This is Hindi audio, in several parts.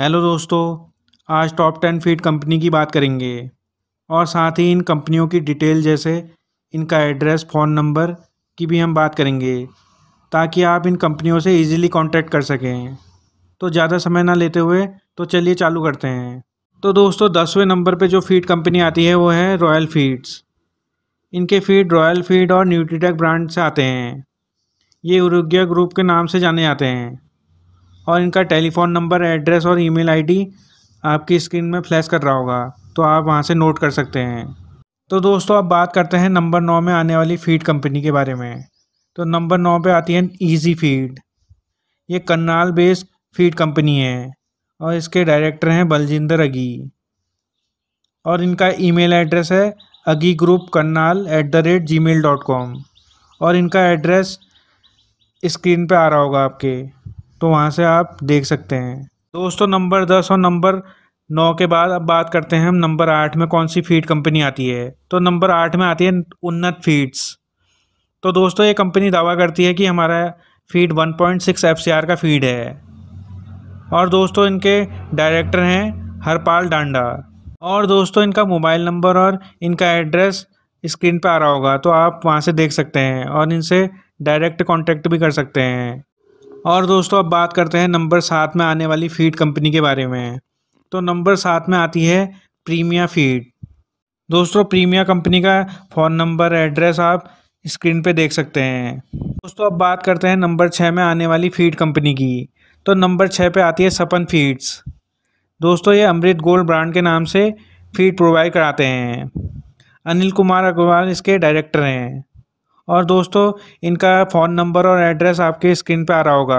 हेलो दोस्तों आज टॉप टेन फीड कंपनी की बात करेंगे और साथ ही इन कंपनियों की डिटेल जैसे इनका एड्रेस फ़ोन नंबर की भी हम बात करेंगे ताकि आप इन कंपनियों से इजीली कांटेक्ट कर सकें तो ज़्यादा समय ना लेते हुए तो चलिए चालू करते हैं तो दोस्तों दसवें नंबर पे जो फीड कंपनी आती है वो है रॉयल फीड्स इनके फीड रॉयल फीड और न्यूट्रीटेक ब्रांड से आते हैं ये उरुग्या ग्रुप के नाम से जाने जाते हैं और इनका टेलीफोन नंबर एड्रेस और ईमेल आईडी आपकी स्क्रीन में फ्लैश कर रहा होगा तो आप वहाँ से नोट कर सकते हैं तो दोस्तों अब बात करते हैं नंबर नौ में आने वाली फीड कंपनी के बारे में तो नंबर नौ पे आती है ईजी फीड ये करनाल बेस्ड फीड कंपनी है और इसके डायरेक्टर हैं बलजिंदर अगी और इनका ईमेल एड्रेस है अगी group Karnal at the rate Gmail dot com और इनका एड्रेस स्क्रीन पे आ रहा होगा आपके तो वहाँ से आप देख सकते हैं दोस्तों नंबर दस और नंबर नौ के बाद अब बात करते हैं हम नंबर आठ में कौन सी फीड कंपनी आती है तो नंबर आठ में आती है उन्नत फीड्स तो दोस्तों ये कंपनी दावा करती है कि हमारा फीड 1.6 पॉइंट का फीड है और दोस्तों इनके डायरेक्टर हैं हरपाल डांडा और दोस्तों इनका मोबाइल नंबर और इनका एड्रेस स्क्रीन पर आ रहा होगा तो आप वहाँ से देख सकते हैं और इनसे डायरेक्ट कॉन्टेक्ट भी कर सकते हैं और दोस्तों अब बात करते हैं नंबर सात में आने वाली फीड कंपनी के बारे में तो नंबर सात में आती है प्रीमिया फीड दोस्तों प्रीमिया कंपनी का फ़ोन नंबर एड्रेस आप स्क्रीन पे देख सकते हैं दोस्तों अब बात करते हैं नंबर छः में आने वाली फीड कंपनी की तो नंबर छः पे आती है सपन फीड्स दोस्तों ये अमृत गोल्ड ब्रांड के नाम से फीड प्रोवाइड कराते हैं अनिल कुमार अग्रवाल इसके डायरेक्टर हैं और दोस्तों इनका फ़ोन नंबर और एड्रेस आपके स्क्रीन पर आ रहा होगा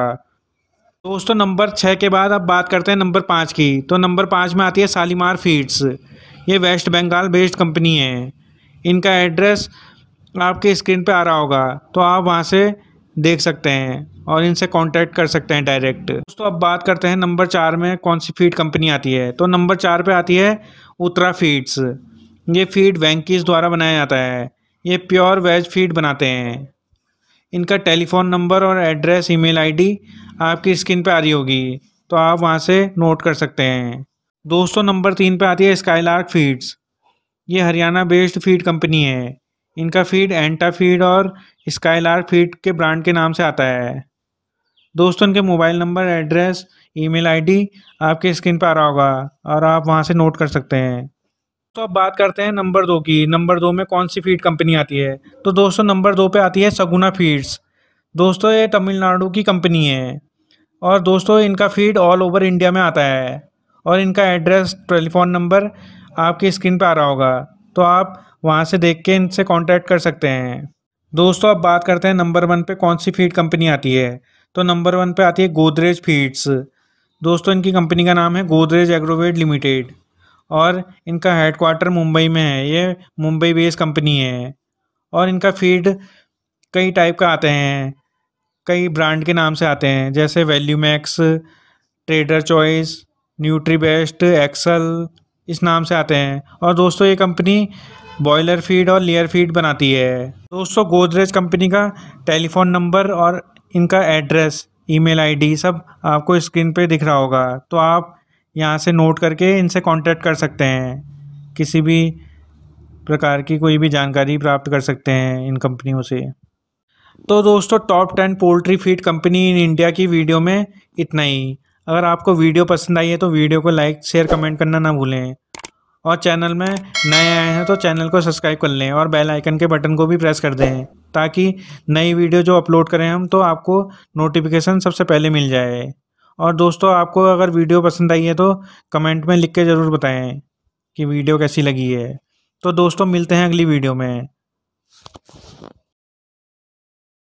दोस्तों नंबर छः के बाद अब बात करते हैं नंबर पाँच की तो नंबर पाँच में आती है सालीमार फीड्स ये वेस्ट बंगाल बेस्ड कंपनी है इनका एड्रेस आपके स्क्रीन पे आ रहा होगा तो आप वहाँ से देख सकते हैं और इनसे कांटेक्ट कर सकते हैं डायरेक्ट दोस्तों अब बात करते हैं नंबर चार में कौन सी फीड कंपनी आती है तो नंबर चार पर आती है उत्तरा फीड्स ये फीड वैंकीज द्वारा बनाया जाता है ये प्योर वेज फीड बनाते हैं इनका टेलीफ़ोन नंबर और एड्रेस ईमेल आईडी आपकी स्क्रीन पर आ रही होगी तो आप वहाँ से नोट कर सकते हैं दोस्तों नंबर तीन पे आती है स्काईलार्क फीड्स ये हरियाणा बेस्ड फीड कंपनी है इनका फीड एंटा फीड और स्काईलार्क फीड के ब्रांड के नाम से आता है दोस्तों इनके mobile number address email ID आपके स्क्रीन पर आ रहा होगा और आप वहाँ से नोट कर सकते हैं तो अब बात करते हैं नंबर दो की नंबर दो में कौन सी फीड कंपनी आती है तो दोस्तों नंबर दो पे आती है सगुना फीड्स दोस्तों ये तमिलनाडु की कंपनी है और दोस्तों इनका फीड ऑल ओवर इंडिया में आता है और इनका एड्रेस टेलीफोन नंबर आपकी स्क्रीन पर आ रहा होगा तो आप वहाँ से देख के इनसे कॉन्टैक्ट कर सकते हैं दोस्तों अब बात करते हैं नंबर वन पे कौन सी फीड कंपनी आती है तो नंबर वन पे आती है गोदरेज फीड्स दोस्तों इनकी कंपनी का नाम है गोदरेज एग्रोवेड लिमिटेड और इनका हेडक्वार्टर मुंबई में है ये मुंबई बेस्ड कंपनी है और इनका फीड कई टाइप का आते हैं कई ब्रांड के नाम से आते हैं जैसे value max trader choice nutri best excel इस नाम से आते हैं और दोस्तों ये कंपनी बॉयलर फीड और लेयर फीड बनाती है दोस्तों गोदरेज कंपनी का टेलीफोन नंबर और इनका एड्रेस ईमेल आईडी सब आपको स्क्रीन पे दिख रहा होगा तो आप यहाँ से नोट करके इनसे कांटेक्ट कर सकते हैं किसी भी प्रकार की कोई भी जानकारी प्राप्त कर सकते हैं इन कंपनियों से तो दोस्तों top ten poultry feed company in India की वीडियो में इतना ही अगर आपको वीडियो पसंद आई है तो वीडियो को लाइक शेयर कमेंट करना ना भूलें और चैनल में नए आए हैं तो चैनल को सब्सक्राइब कर लें और बेल आइकन के बटन को भी प्रेस कर दें ताकि नई वीडियो जो अपलोड करें हम तो आपको नोटिफिकेशन सबसे पहले मिल जाए और दोस्तों आपको अगर वीडियो पसंद आई है तो कमेंट में लिख के ज़रूर बताएं कि वीडियो कैसी लगी है तो दोस्तों मिलते हैं अगली वीडियो में